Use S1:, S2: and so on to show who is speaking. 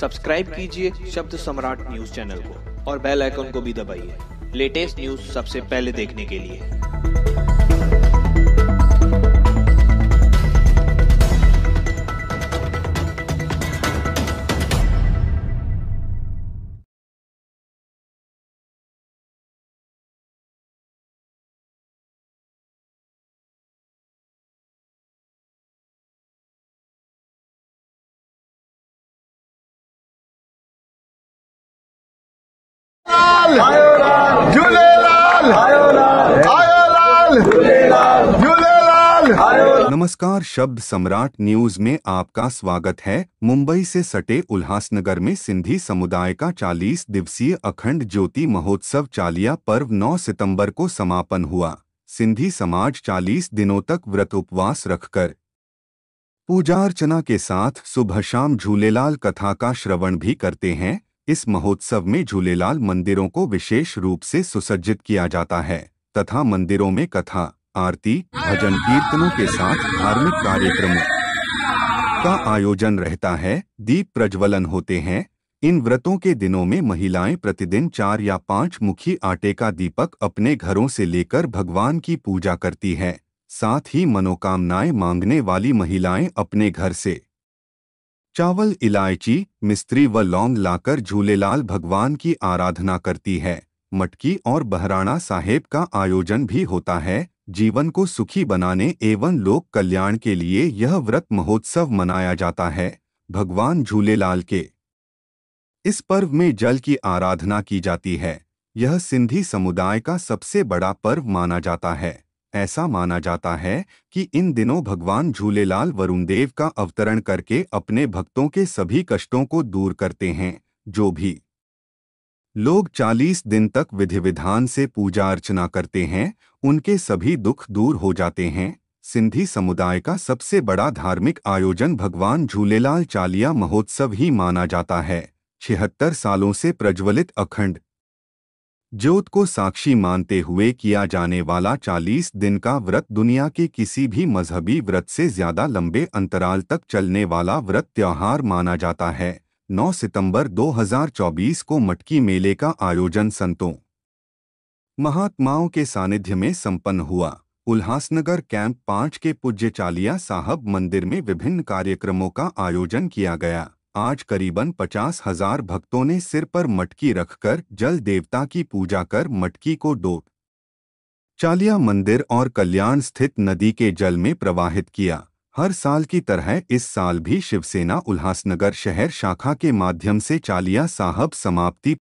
S1: subscribe कीजिए शब्द सम्राट न्यूज चैनल को और बेल आइकन को भी दबाइए लेटेस्ट न्यूज सबसे पहले देखने के लिए लाल झूले लाल आयो लाल झूले लाल नमस्कार शब्द सम्राट न्यूज में आपका स्वागत है मुंबई से सटे उल्हासनगर में सिंधी समुदाय का 40 दिवसीय अखंड ज्योति महोत्सव चालिया पर्व 9 सितंबर को समापन हुआ सिंधी समाज 40 दिनों तक व्रत उपवास रखकर पूजा अर्चना के साथ सुबह शाम झूलेलाल कथा का श्रवण भी करते हैं इस महोत्सव में झूलेलाल मंदिरों को विशेष रूप से सुसज्जित किया जाता है तथा मंदिरों में कथा आरती भजन कीर्तनों के साथ धार्मिक कार्यक्रमों का आयोजन रहता है दीप प्रज्वलन होते हैं इन व्रतों के दिनों में महिलाएं प्रतिदिन चार या पांच मुखी आटे का दीपक अपने घरों से लेकर भगवान की पूजा करती हैं साथ ही मनोकामनाएं मांगने वाली महिलाएं अपने घर से चावल इलायची मिस्त्री व लौंग लाकर झूलेलाल भगवान की आराधना करती है मटकी और बहराणा साहेब का आयोजन भी होता है जीवन को सुखी बनाने एवं लोक कल्याण के लिए यह व्रत महोत्सव मनाया जाता है भगवान झूलेलाल के इस पर्व में जल की आराधना की जाती है यह सिंधी समुदाय का सबसे बड़ा पर्व माना जाता है ऐसा माना जाता है कि इन दिनों भगवान झूलेलाल वरुण देव का अवतरण करके अपने भक्तों के सभी कष्टों को दूर करते हैं जो भी लोग 40 दिन तक विधि विधान से पूजा अर्चना करते हैं उनके सभी दुख दूर हो जाते हैं सिंधी समुदाय का सबसे बड़ा धार्मिक आयोजन भगवान झूलेलाल चालिया महोत्सव ही माना जाता है छिहत्तर सालों से प्रज्वलित अखंड ज्योत को साक्षी मानते हुए किया जाने वाला 40 दिन का व्रत दुनिया के किसी भी मजहबी व्रत से ज्यादा लंबे अंतराल तक चलने वाला व्रत त्यौहार माना जाता है 9 सितंबर 2024 को मटकी मेले का आयोजन संतों महात्माओं के सानिध्य में संपन्न हुआ उल्हासनगर कैंप पाँच के पूज्य चालिया साहब मंदिर में विभिन्न कार्यक्रमों का आयोजन किया गया आज करीबन पचास हजार भक्तों ने सिर पर मटकी रखकर जल देवता की पूजा कर मटकी को डोट चालिया मंदिर और कल्याण स्थित नदी के जल में प्रवाहित किया हर साल की तरह इस साल भी शिवसेना उल्हासनगर शहर शाखा के माध्यम से चालिया साहब समाप्ति